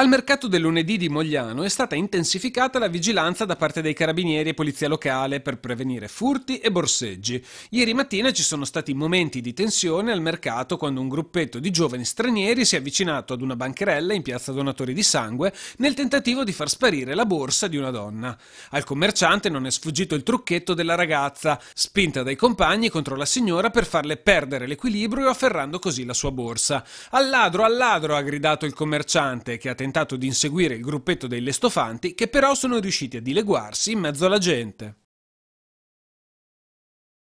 Al mercato del lunedì di Mogliano è stata intensificata la vigilanza da parte dei carabinieri e polizia locale per prevenire furti e borseggi. Ieri mattina ci sono stati momenti di tensione al mercato quando un gruppetto di giovani stranieri si è avvicinato ad una bancherella in piazza Donatori di Sangue nel tentativo di far sparire la borsa di una donna. Al commerciante non è sfuggito il trucchetto della ragazza, spinta dai compagni contro la signora per farle perdere l'equilibrio afferrando così la sua borsa. Al ladro, al ladro! ha gridato il commerciante che ha tentato tentato di inseguire il gruppetto dei lestofanti che però sono riusciti a dileguarsi in mezzo alla gente.